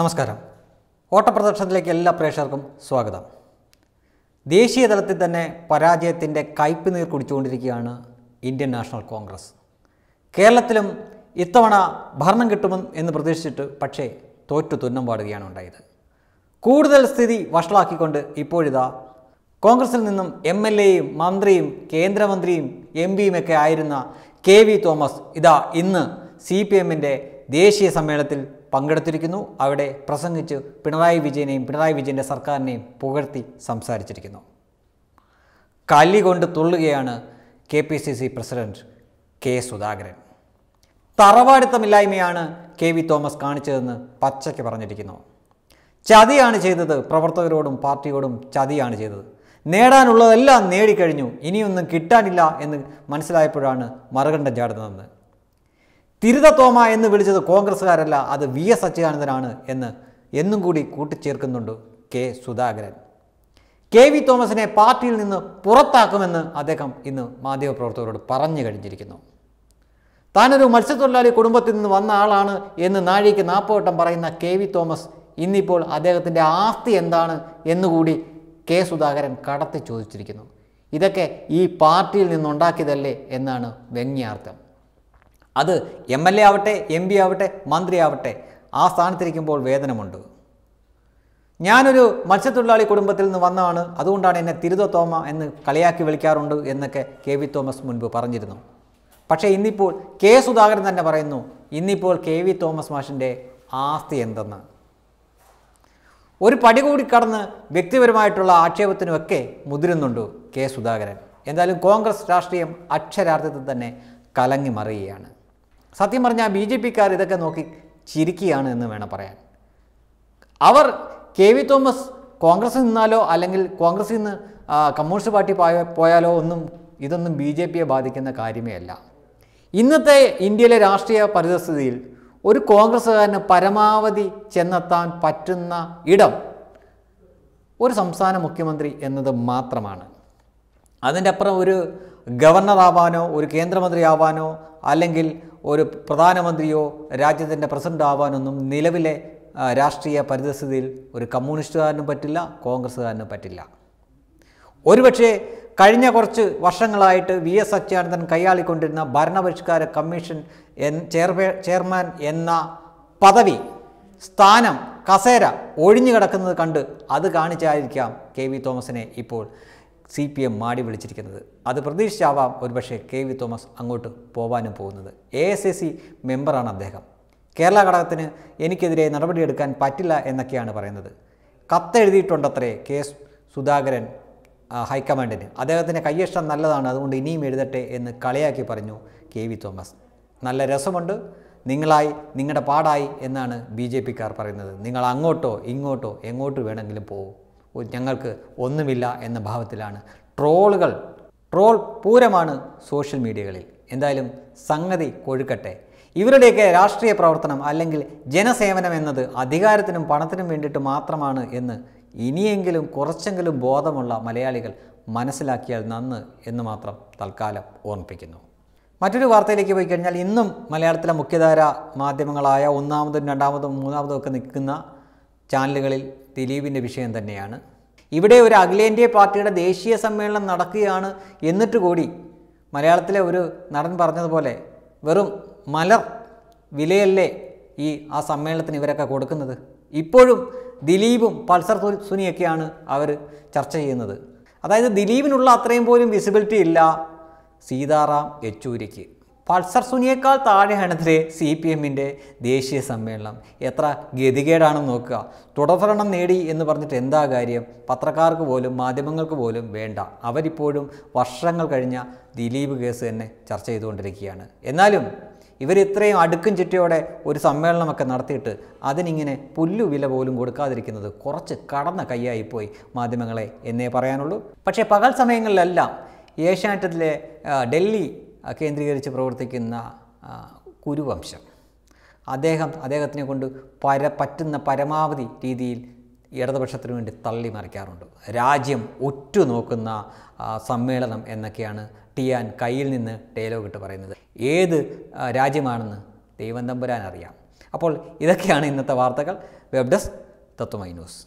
നമസ്കാരം ഓട്ടപ്രദർശനത്തിലേക്ക് എല്ലാ പ്രേക്ഷകർക്കും സ്വാഗതം ദേശീയ തലത്തിൽ തന്നെ പരാജയത്തിൻ്റെ കയ്പ് നീർ കുടിച്ചുകൊണ്ടിരിക്കുകയാണ് ഇന്ത്യൻ നാഷണൽ കോൺഗ്രസ് കേരളത്തിലും ഇത്തവണ ഭരണം കിട്ടുമെന്ന് എന്ന് പ്രതീക്ഷിച്ചിട്ട് പക്ഷേ തോറ്റു തുന്നം പാടുകയാണ് ഉണ്ടായത് കൂടുതൽ സ്ഥിതി വഷളാക്കിക്കൊണ്ട് ഇപ്പോഴിതാ കോൺഗ്രസിൽ നിന്നും എം എൽ എയും മന്ത്രിയും കേന്ദ്രമന്ത്രിയും എം ഒക്കെ ആയിരുന്ന കെ വി തോമസ് ഇതാ ഇന്ന് സി പി എമ്മിൻ്റെ ദേശീയ സമ്മേളനത്തിൽ പങ്കെടുത്തിരിക്കുന്നു അവിടെ പ്രസംഗിച്ച് പിണറായി വിജയനെയും പിണറായി വിജയൻ്റെ സർക്കാരിനെയും പുകഴ്ത്തി സംസാരിച്ചിരിക്കുന്നു കല്ലി കൊണ്ട് തുള്ളുകയാണ് K P C C president K Sudhakaran തറവാടിത്തമില്ലായ്മയാണ് കെ വി തോമസ് കാണിച്ചതെന്ന് പച്ചയ്ക്ക് പറഞ്ഞിരിക്കുന്നു ചതിയാണ് ചെയ്തത് പ്രവർത്തകരോടും പാർട്ടിയോടും ചതിയാണ് ചെയ്തത് നേടാനുള്ളതെല്ലാം നേടിക്കഴിഞ്ഞു ഇനിയൊന്നും കിട്ടാനില്ല എന്ന് മനസ്സിലായപ്പോഴാണ് മറുകണ്ഠം ചാടുന്നതെന്ന് തിരുത തോമ എന്ന് വിളിച്ചത് കോൺഗ്രസ്സുകാരല്ല അത് വി എസ് അച്യുതാനന്ദനാണ് എന്ന് എന്നും കൂടി കൂട്ടിച്ചേർക്കുന്നുണ്ട് കെ സുധാകരൻ കെ വി തോമസിനെ പാർട്ടിയിൽ നിന്ന് പുറത്താക്കുമെന്ന് അദ്ദേഹം ഇന്ന് മാധ്യമപ്രവർത്തകരോട് പറഞ്ഞു കഴിഞ്ഞിരിക്കുന്നു താനൊരു മത്സ്യത്തൊഴിലാളി കുടുംബത്തിൽ നിന്ന് വന്ന ആളാണ് എന്ന് നാഴിക്ക് നാൽപ്പവട്ടം പറയുന്ന കെ വി തോമസ് ഇന്നിപ്പോൾ അദ്ദേഹത്തിൻ്റെ ആസ്തി എന്താണ് എന്നുകൂടി കെ സുധാകരൻ കടത്തി ചോദിച്ചിരിക്കുന്നു ഇതൊക്കെ ഈ പാർട്ടിയിൽ നിന്നുണ്ടാക്കിയതല്ലേ എന്നാണ് വ്യംഗ്യാർത്ഥം അത് എം എൽ എ ആവട്ടെ എം പി ആവട്ടെ മന്ത്രി ആവട്ടെ ആ സ്ഥാനത്തിരിക്കുമ്പോൾ വേദനമുണ്ട് ഞാനൊരു മത്സ്യത്തൊഴിലാളി കുടുംബത്തിൽ നിന്ന് വന്നതാണ് അതുകൊണ്ടാണ് എന്നെ തിരുതോ തോമ എന്ന് കളിയാക്കി വിളിക്കാറുണ്ട് എന്നൊക്കെ കെ വി തോമസ് മുൻപ് പറഞ്ഞിരുന്നു പക്ഷേ ഇന്നിപ്പോൾ കെ സുധാകരൻ തന്നെ പറയുന്നു ഇന്നിപ്പോൾ കെ വി തോമസ് മാഷിൻ്റെ ആസ്തി എന്തെന്ന് ഒരു പടി കൂടി കടന്ന് വ്യക്തിപരമായിട്ടുള്ള ആക്ഷേപത്തിനുമൊക്കെ മുതിരുന്നുണ്ട് കെ സുധാകരൻ എന്തായാലും കോൺഗ്രസ് രാഷ്ട്രീയം അക്ഷരാർത്ഥത്തിൽ തന്നെ കലങ്ങി മറിയുകയാണ് സത്യം പറഞ്ഞാൽ ബി ജെ പിക്കാർ ഇതൊക്കെ നോക്കി ചിരിക്കുകയാണ് എന്ന് വേണം പറയാൻ അവർ കെ വി തോമസ് കോൺഗ്രസ്സിൽ നിന്നാലോ അല്ലെങ്കിൽ കോൺഗ്രസ്സിൽ നിന്ന് കമ്മ്യൂണിസ്റ്റ് പാർട്ടി പോയാലോ ഒന്നും ഇതൊന്നും ബി ജെ പിയെ ബാധിക്കുന്ന കാര്യമേ അല്ല ഇന്നത്തെ ഇന്ത്യയിലെ രാഷ്ട്രീയ പരിതസ്ഥിതിയിൽ ഒരു കോൺഗ്രസ്സുകാരന് പരമാവധി ചെന്നെത്താൻ പറ്റുന്ന ഇടം ഒരു സംസ്ഥാന മുഖ്യമന്ത്രി എന്നത് മാത്രമാണ് അതിൻ്റെ അപ്പുറം ഒരു ഗവർണറാവാനോ ഒരു കേന്ദ്രമന്ത്രിയാവാനോ അല്ലെങ്കിൽ ഒരു പ്രധാനമന്ത്രിയോ രാജ്യത്തിൻ്റെ പ്രസിഡന്റ് ആവാനൊന്നും നിലവിലെ രാഷ്ട്രീയ പരിതസ്ഥിതിയിൽ ഒരു കമ്മ്യൂണിസ്റ്റുകാരനും പറ്റില്ല കോൺഗ്രസ്സുകാരനും പറ്റില്ല ഒരുപക്ഷെ കഴിഞ്ഞ കുറച്ച് വർഷങ്ങളായിട്ട് വി എസ് അച്യുതാനന്ദൻ കൈയാളിക്കൊണ്ടിരുന്ന ഭരണപരിഷ്കാര കമ്മീഷൻ എൻ ചെയർമാൻ എന്ന പദവി സ്ഥാനം കസേര ഒഴിഞ്ഞു കിടക്കുന്നത് കണ്ട് അത് കാണിച്ചായിരിക്കാം കെ വി തോമസിനെ ഇപ്പോൾ സി പി എം മാടി വിളിച്ചിരിക്കുന്നത് അത് പ്രതീക്ഷിച്ചാവാം ഒരുപക്ഷെ കെ വി തോമസ് അങ്ങോട്ട് പോവാനും പോകുന്നത് എ എസ് എ സി മെമ്പറാണ് അദ്ദേഹം കേരള ഘടകത്തിന് എനിക്കെതിരെ നടപടിയെടുക്കാൻ പറ്റില്ല എന്നൊക്കെയാണ് പറയുന്നത് കത്തെഴുതിയിട്ടുണ്ടത്രേ കെ എസ് സുധാകരൻ ഹൈക്കമാൻഡിന് അദ്ദേഹത്തിൻ്റെ കയ്യഷ്ടം നല്ലതാണ് അതുകൊണ്ട് ഇനിയും എഴുതട്ടെ എന്ന് കളിയാക്കി പറഞ്ഞു കെ വി തോമസ് നല്ല രസമുണ്ട് നിങ്ങളായി നിങ്ങളുടെ പാടായി എന്നാണ് ബി ജെ പിക്കാർ പറയുന്നത് നിങ്ങൾ അങ്ങോട്ടോ ഇങ്ങോട്ടോ എങ്ങോട്ട് വേണമെങ്കിലും പോകും ഞങ്ങൾക്ക് ഒന്നുമില്ല എന്ന ഭാവത്തിലാണ് ട്രോളുകൾ ട്രോൾ പൂരമാണ് സോഷ്യൽ മീഡിയകളിൽ എന്തായാലും സംഗതി കൊഴുക്കട്ടെ ഇവരുടെയൊക്കെ രാഷ്ട്രീയ പ്രവർത്തനം അല്ലെങ്കിൽ ജനസേവനം എന്നത് അധികാരത്തിനും പണത്തിനും വേണ്ടിയിട്ട് മാത്രമാണ് എന്ന് ഇനിയെങ്കിലും കുറച്ചെങ്കിലും ബോധമുള്ള മലയാളികൾ മനസ്സിലാക്കിയാൽ നന്ന് എന്ന് മാത്രം തൽക്കാലം ഓർമ്മിപ്പിക്കുന്നു മറ്റൊരു വാർത്തയിലേക്ക് പോയി കഴിഞ്ഞാൽ ഇന്നും മലയാളത്തിലെ മുഖ്യധാര മാധ്യമങ്ങളായ ഒന്നാമതും രണ്ടാമതും മൂന്നാമതും ഒക്കെ നിൽക്കുന്ന ചാനലുകളിൽ ദിലീപിൻ്റെ വിഷയം തന്നെയാണ് ഇവിടെ ഒരു അഖിലേന്ത്യാ പാർട്ടിയുടെ ദേശീയ സമ്മേളനം നടക്കുകയാണ് എന്നിട്ട് കൂടി മലയാളത്തിലെ ഒരു നടൻ പറഞ്ഞതുപോലെ വെറും മലർ വിലയല്ലേ ഈ ആ സമ്മേളനത്തിന് ഇവരൊക്കെ കൊടുക്കുന്നത് ഇപ്പോഴും ദിലീപും പൾസർ സുനിയൊക്കെയാണ് അവർ ചർച്ച ചെയ്യുന്നത് അതായത് ദിലീപിനുള്ള അത്രയും പോലും വിസിബിലിറ്റി ഇല്ല സീതാറാം യെച്ചൂരിക്ക് പൾസർ സുനിയേക്കാൾ താഴെയാണെതിരെ സി പി എമ്മിൻ്റെ ദേശീയ സമ്മേളനം എത്ര ഗതികേടാണെന്ന് നോക്കുക തുടർഭരണം നേടി എന്ന് പറഞ്ഞിട്ട് എന്താ കാര്യം പത്രക്കാർക്ക് പോലും മാധ്യമങ്ങൾക്ക് പോലും വേണ്ട അവരിപ്പോഴും വർഷങ്ങൾ കഴിഞ്ഞ ദിലീപ് കേസ് തന്നെ ചർച്ച ചെയ്തുകൊണ്ടിരിക്കുകയാണ് എന്നാലും ഇവർ ഇത്രയും അടുക്കും ചുറ്റിയോടെ ഒരു സമ്മേളനമൊക്കെ നടത്തിയിട്ട് അതിനിങ്ങനെ പുല്ലു വില പോലും കൊടുക്കാതിരിക്കുന്നത് കുറച്ച് കടന്ന കൈയായിപ്പോയി മാധ്യമങ്ങളെ എന്നേ പറയാനുള്ളൂ പക്ഷേ പകൽ സമയങ്ങളിലെല്ലാം ഏഷ്യാനെറ്റിലെ ഡൽഹി കേന്ദ്രീകരിച്ച് പ്രവർത്തിക്കുന്ന കുരുവംശം അദ്ദേഹം അദ്ദേഹത്തിനെ കൊണ്ട് പര പറ്റുന്ന പരമാവധി രീതിയിൽ ഇടതുപക്ഷത്തിന് വേണ്ടി തള്ളി മറിക്കാറുണ്ട് രാജ്യം ഒറ്റുനോക്കുന്ന സമ്മേളനം എന്നൊക്കെയാണ് ടിയാൻ കയ്യിൽ നിന്ന് ടേലോ കിട്ട് പറയുന്നത് ഏത് രാജ്യമാണെന്ന് ദൈവം തമ്പുരാൻ അറിയാം അപ്പോൾ ഇതൊക്കെയാണ് ഇന്നത്തെ വാർത്തകൾ വെബ് ഡെസ്ക് തത്വമൈ ന്യൂസ്